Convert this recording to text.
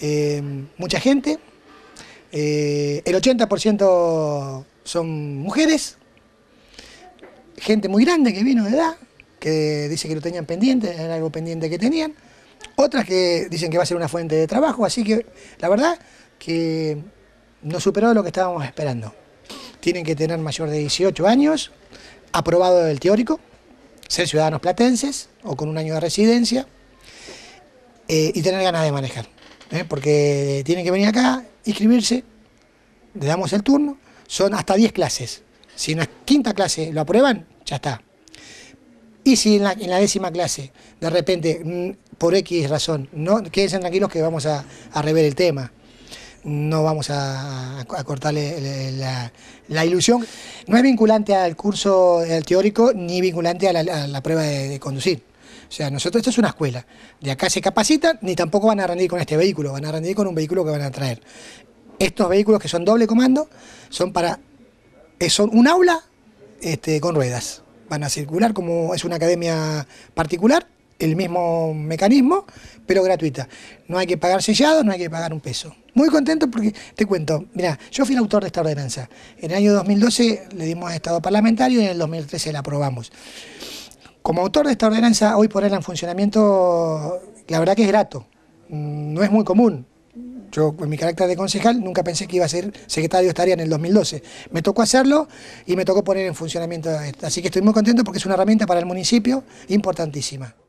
Eh, mucha gente, eh, el 80% son mujeres, gente muy grande que vino de edad, que dice que lo tenían pendiente, era algo pendiente que tenían, otras que dicen que va a ser una fuente de trabajo, así que la verdad que no superó lo que estábamos esperando. Tienen que tener mayor de 18 años, aprobado el teórico, ser ciudadanos platenses o con un año de residencia eh, y tener ganas de manejar. ¿eh? porque tienen que venir acá, inscribirse, le damos el turno, son hasta 10 clases. Si en la quinta clase lo aprueban, ya está. Y si en la, décima clase, de repente, mm, por X razón, no, quédense tranquilos que vamos a, rever el tema no vamos a, a cortarle la, ilusión. No es vinculante al curso teórico ni vinculante a la, prueba de conducir. O sea, nosotros esto es una escuela. De acá se capacitan, ni tampoco van a rendir con este vehículo, van a rendir con un vehículo que van a traer. Estos vehículos que son doble comando son para. Eh, son un aula este, con ruedas. Van a circular como es una academia particular, el mismo mecanismo, pero gratuita. No hay que pagar sellados, no hay que pagar un peso. Muy contento porque te cuento, mira, yo fui el autor de esta ordenanza. En el año 2012 le dimos estado parlamentario y en el 2013 la aprobamos. Como autor de esta ordenanza, hoy ponerla en funcionamiento, la verdad que es grato. Mm, no es muy común. Yo, con mi carácter de concejal, nunca pensé que iba a ser secretario de en el 2012. Me tocó hacerlo y me tocó poner en funcionamiento esto. Así que estoy muy contento porque es una herramienta para el municipio importantísima.